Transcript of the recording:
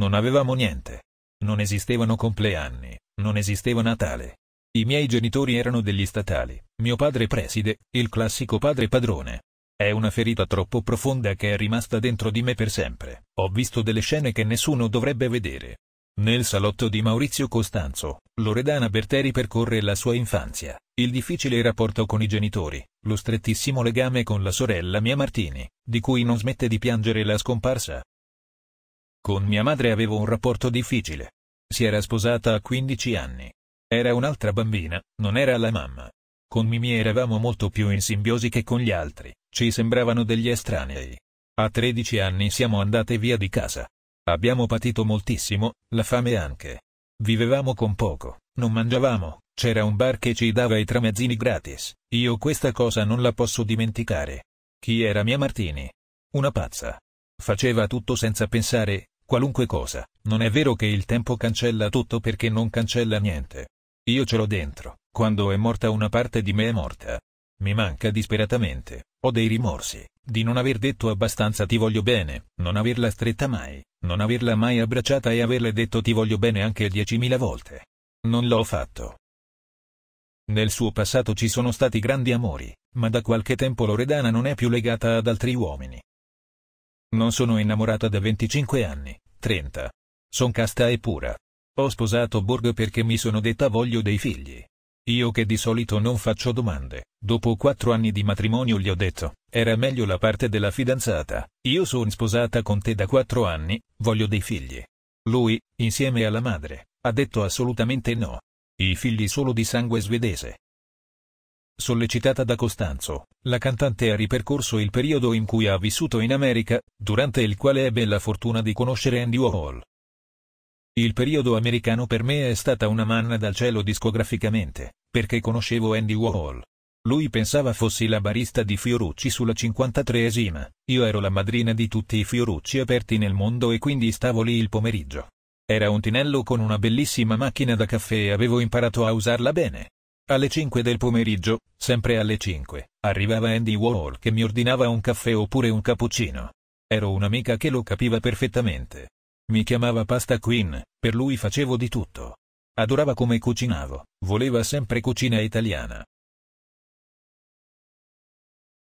Non avevamo niente. Non esistevano compleanni, non esisteva Natale. I miei genitori erano degli statali, mio padre preside, il classico padre padrone. È una ferita troppo profonda che è rimasta dentro di me per sempre. Ho visto delle scene che nessuno dovrebbe vedere. Nel salotto di Maurizio Costanzo, Loredana Berteri percorre la sua infanzia, il difficile rapporto con i genitori, lo strettissimo legame con la sorella Mia Martini, di cui non smette di piangere la scomparsa, con mia madre avevo un rapporto difficile. Si era sposata a 15 anni. Era un'altra bambina, non era la mamma. Con Mimi eravamo molto più in simbiosi che con gli altri, ci sembravano degli estranei. A 13 anni siamo andate via di casa. Abbiamo patito moltissimo, la fame anche. Vivevamo con poco, non mangiavamo, c'era un bar che ci dava i tramezzini gratis. Io questa cosa non la posso dimenticare. Chi era mia Martini? Una pazza. Faceva tutto senza pensare, qualunque cosa. Non è vero che il tempo cancella tutto perché non cancella niente. Io ce l'ho dentro, quando è morta una parte di me è morta. Mi manca disperatamente, ho dei rimorsi, di non aver detto abbastanza ti voglio bene, non averla stretta mai, non averla mai abbracciata e averle detto ti voglio bene anche 10.000 volte. Non l'ho fatto. Nel suo passato ci sono stati grandi amori, ma da qualche tempo Loredana non è più legata ad altri uomini. Non sono innamorata da 25 anni, 30. Son casta e pura. Ho sposato Borg perché mi sono detta voglio dei figli. Io che di solito non faccio domande, dopo quattro anni di matrimonio gli ho detto, era meglio la parte della fidanzata, io sono sposata con te da quattro anni, voglio dei figli. Lui, insieme alla madre, ha detto assolutamente no. I figli solo di sangue svedese sollecitata da Costanzo, la cantante ha ripercorso il periodo in cui ha vissuto in America, durante il quale ebbe la fortuna di conoscere Andy Warhol. Il periodo americano per me è stata una manna dal cielo discograficamente, perché conoscevo Andy Warhol. Lui pensava fossi la barista di Fiorucci sulla 53esima, io ero la madrina di tutti i Fiorucci aperti nel mondo e quindi stavo lì il pomeriggio. Era un tinello con una bellissima macchina da caffè e avevo imparato a usarla bene. Alle 5 del pomeriggio, sempre alle 5, arrivava Andy Warhol che mi ordinava un caffè oppure un cappuccino. Ero un'amica che lo capiva perfettamente. Mi chiamava Pasta Queen, per lui facevo di tutto. Adorava come cucinavo, voleva sempre cucina italiana.